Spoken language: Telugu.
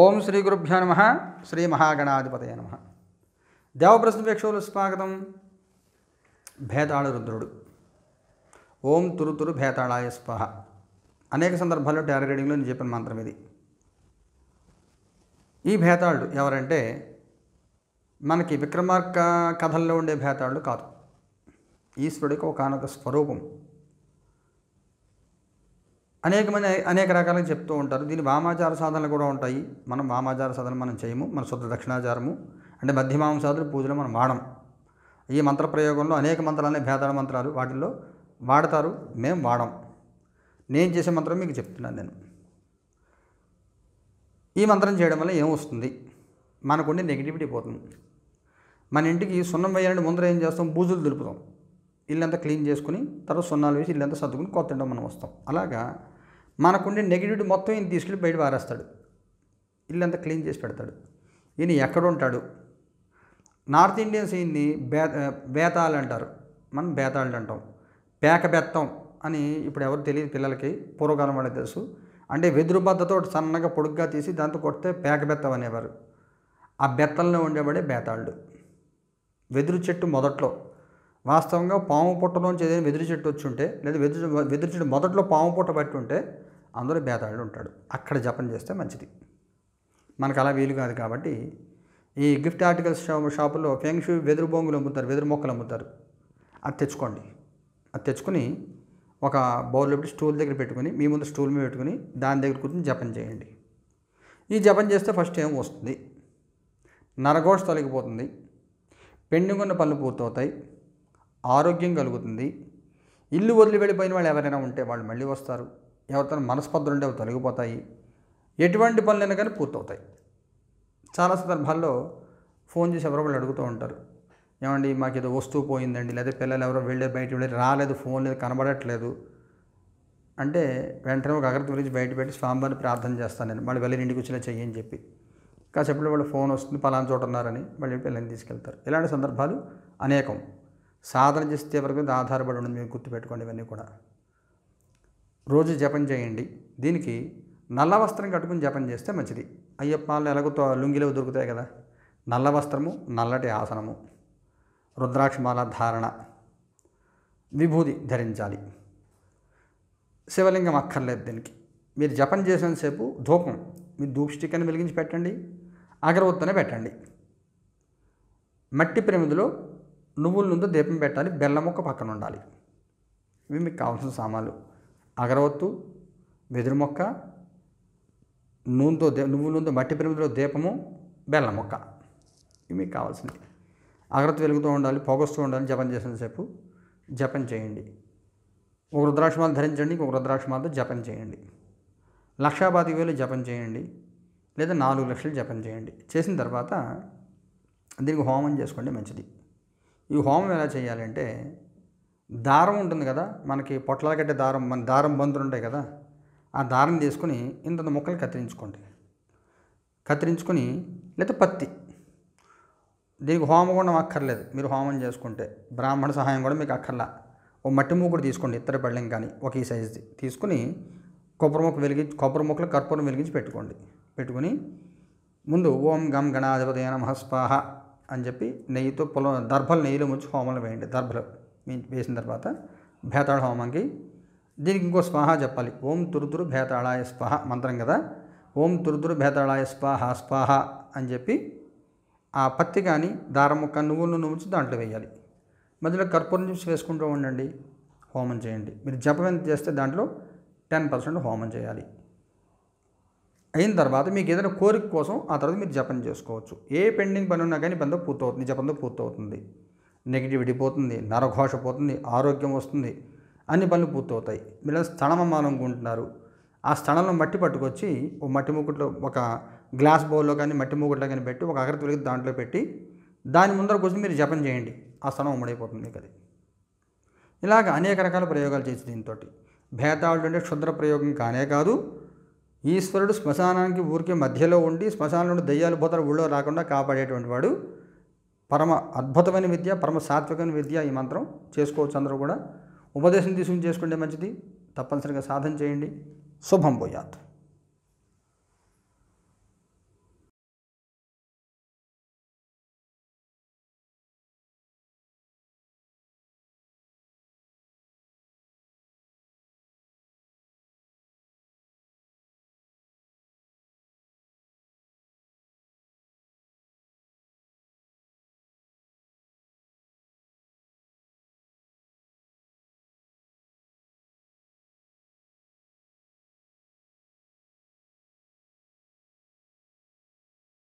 ఓం శ్రీ గురుభ్యో నమ శ్రీ మహాగణాధిపతయ నమ దేవప్రశ్న ప్రేక్షకులు స్వాగతం భేతాళ రుద్రుడు ఓం తురుతురు భేతాళాయ స్పహ అనేక సందర్భాల్లో టారీ రీడింగ్లో నేను చెప్పిన మంత్రం ఇది ఈ భేతాళుడు ఎవరంటే మనకి విక్రమార్క కథల్లో ఉండే భేతాళుడు కాదు ఈశ్వరుడికి ఒకనొక స్వరూపం అనేక మంది అనేక రకాలుగా చెప్తూ ఉంటారు దీని వామాచార సాధనలు కూడా ఉంటాయి మనం వామాచార సాధనలు మనం చేయము మన శుద్ధ దక్షిణాచారము అంటే మధ్యమాంసాదులు పూజలు మనం వాడము ఈ మంత్ర ప్రయోగంలో అనేక మంత్రాలనే భేదాల మంత్రాలు వాటిల్లో వాడతారు మేము వాడం నేను చేసే మంత్రం మీకు చెప్తున్నాను నేను ఈ మంత్రం చేయడం వల్ల ఏమొస్తుంది మనకుండే నెగిటివిటీ పోతుంది మన ఇంటికి సున్నం వేయాలంటే ముందర ఏం చేస్తాం బూజులు దులుపుతాం ఇల్లంతా క్లీన్ చేసుకుని తర్వాత సున్నాలు వేసి ఇల్లంతా సర్దుకుని కొత్త మనం వస్తాం అలాగా మనకుండే నెగిటివిటీ మొత్తం ఈయన తీసుకెళ్ళి బయట పారేస్తాడు ఇల్లంతా క్లీన్ చేసి పెడతాడు ఈయన ఎక్కడుంటాడు నార్త్ ఇండియన్స్ ఈయన్ని బే బేతాళు అంటారు మనం బేతాళ్ళు అంటాం పేక బెత్తం అని ఇప్పుడు ఎవరు తెలియదు పిల్లలకి పూర్వకాలం వాళ్ళకి తెలుసు అంటే వెదురు బద్దతో సన్నగా పొడుగ్గా తీసి దాంతో కొడితే పేక బెత్తం అనేవారు ఆ బెత్తల్లో ఉండేవాడే బేతాళ్ళు వెదురు చెట్టు మొదట్లో వాస్తవంగా పాము పుట్టలోంచి ఏదైనా వెదురు చెట్టు వచ్చి ఉంటే లేదా వెదురు వెదురు చెట్టు మొదట్లో పాము పుట్ట పట్టి ఉంటే అందులో బేతాళుడు ఉంటాడు అక్కడ జపం చేస్తే మంచిది మనకు అలా వీలు కాదు కాబట్టి ఈ గిఫ్ట్ ఆర్టికల్స్ షాప్ షాపులో ఫెంగ్షు వెదురు బొంగులు అమ్ముతారు వెదురు మొక్కలు అమ్ముతారు అది తెచ్చుకోండి అది తెచ్చుకుని ఒక బౌల్లో పెట్టి స్టూల్ దగ్గర పెట్టుకుని మీ ముందు స్టూల్ మీద పెట్టుకుని దాని దగ్గర కూర్చొని జపం చేయండి ఈ జపం చేస్తే ఫస్ట్ ఏం వస్తుంది నరఘోష తొలగిపోతుంది పెండింగ్ ఉన్న పనులు పూర్తవుతాయి ఆరోగ్యం కలుగుతుంది ఇల్లు వదిలి వెళ్ళిపోయిన వాళ్ళు ఎవరైనా ఉంటే వాళ్ళు మళ్ళీ వస్తారు ఎవరితో ఉంటే అవి తొలగిపోతాయి ఎటువంటి పనులైనా కానీ పూర్తవుతాయి చాలా సందర్భాల్లో ఫోన్ చేసి ఎవరో వాళ్ళు అడుగుతూ ఉంటారు ఏమండి మాకు ఏదో వస్తువు పోయిందండి లేదా పిల్లలు ఎవరో వెళ్ళే బయట వెళ్ళి రాలేదు ఫోన్ లేదు కనబడట్లేదు అంటే వెంటనే ఒక అగ్రత గురించి బయట పెట్టి స్వామివారిని ప్రార్థన చేస్తాను నేను మళ్ళీ వెళ్ళి ఇంటికి వచ్చినా చెయ్యి అని చెప్పి కాసేపు వాళ్ళు ఫోన్ వస్తుంది పలానా చోట ఉన్నారని మళ్ళీ పిల్లల్ని తీసుకెళ్తారు ఇలాంటి సందర్భాలు అనేకం సాధన చేస్తే తీవ్ర మీద ఆధారపడి ఉండదు మేము గుర్తుపెట్టుకోండి ఇవన్నీ కూడా రోజు జపం చేయండి దీనికి నల్ల వస్త్రం కట్టుకుని జపం చేస్తే మంచిది అయ్యప్ప ఎలాగో లుంగిలో దొరుకుతాయి కదా నల్ల వస్త్రము నల్లటి ఆసనము రుద్రాక్షమాల ధారణ విభూది ధరించాలి శివలింగం అక్కర్లేదు దీనికి మీరు జపం చేసినసేపు ధూపం మీరు ధూప్ వెలిగించి పెట్టండి అగరవత్తనే పెట్టండి మట్టి ప్రమిదిలో నువ్వుల నుండి దీపం పెట్టాలి బెల్లం ముక్క పక్కన ఉండాలి ఇవి మీకు కావాల్సిన సామాన్లు అగరవత్తు వెదురు మొక్క నూనెతో నువ్వు నూనెతో మట్టి పెరుగుతో దీపము బెల్లం మొక్క ఇవి మీకు కావాల్సినవి అగరత్తు వెలుగుతూ ఉండాలి పొగస్తూ ఉండాలి జపం చేసినసేపు జపం చేయండి ఒక రుద్రాక్షమాలు ధరించండి ఒక రుద్రాక్షమాలతో జపం చేయండి లక్షాపాతి వేలు జపం చేయండి లేదా నాలుగు లక్షలు జపం చేయండి చేసిన తర్వాత దీనికి హోమం చేసుకోండి మంచిది ఈ హోమం ఎలా చేయాలంటే దారం ఉంటుంది కదా మనకి పొట్లాల కట్టే దారం మన దారం బంతులు ఉంటాయి కదా ఆ దారం తీసుకుని ఇంత ముక్కలు కత్తిరించుకోండి కత్తిరించుకొని లేకపోతే పత్తి దీనికి హోమం కూడా అక్కర్లేదు మీరు హోమం చేసుకుంటే బ్రాహ్మణ సహాయం కూడా మీకు అక్కర్లా ఓ మట్టి మూకుడు తీసుకోండి ఇత్తడి పెళ్ళం కానీ ఒక ఈ సైజుది తీసుకుని కొబ్బరి మొక్క వెలిగించి కొబ్బరి మొక్కలు కర్పూరం వెలిగించి పెట్టుకోండి పెట్టుకుని ముందు ఓం గమ్ గణాధిపతి నమస్పాహ అని చెప్పి నెయ్యితో పొలం దర్భలు నెయ్యిలో ముంచి హోమలు వేయండి దర్భలు వేసిన తర్వాత భేతాళ హోమంకి దీనికి ఇంకో స్వాహ చెప్పాలి ఓం తురుతురు భేతాళాయ స్వాహ మంత్రం కదా ఓం తురుతురు భేతాళాయ స్వాహ స్వాహ అని చెప్పి ఆ పత్తి కానీ దారం ముక్క నువ్వుల నూనె దాంట్లో వేయాలి మధ్యలో కర్పూరం జ్యూస్ వేసుకుంటూ ఉండండి హోమం చేయండి మీరు జపం ఎంత చేస్తే దాంట్లో టెన్ పర్సెంట్ హోమం చేయాలి అయిన తర్వాత మీకు ఏదైనా కోరిక కోసం ఆ తర్వాత మీరు జపం చేసుకోవచ్చు ఏ పెండింగ్ పని ఉన్నా కానీ పనితో పూర్తవుతుంది జపంతో పూర్తవుతుంది నెగిటివిటీ పోతుంది నరఘోష పోతుంది ఆరోగ్యం వస్తుంది అన్ని పనులు పూర్తవుతాయి మీరు స్థలమమ్మాలి అనుకుంటున్నారు ఆ స్థలంలో మట్టి పట్టుకొచ్చి ఓ మట్టి మూకుట్లో ఒక గ్లాస్ బౌల్లో కానీ మట్టి మూకుట్లో కానీ పెట్టి ఒక అగ్రత వెలిగి దాంట్లో పెట్టి దాని ముందర కొంచెం మీరు జపం చేయండి ఆ స్థలం ఉమ్మడైపోతుంది కదా ఇలాగ అనేక రకాల ప్రయోగాలు చేసి దీంతో భేతాళుడు అంటే క్షుద్ర ప్రయోగం కానే కాదు ఈశ్వరుడు శ్మశానానికి ఊరికే మధ్యలో ఉండి శ్మశానంలో దయ్యాలు పోతారు ఊళ్ళో రాకుండా కాపాడేటువంటి వాడు పరమ అద్భుతమైన విద్య పరమ సాత్వికమైన విద్య ఈ మంత్రం చేసుకోవచ్చు అందరూ కూడా ఉపదేశం తీసుకుని చేసుకుంటే మంచిది తప్పనిసరిగా సాధన చేయండి శుభం పోయాత్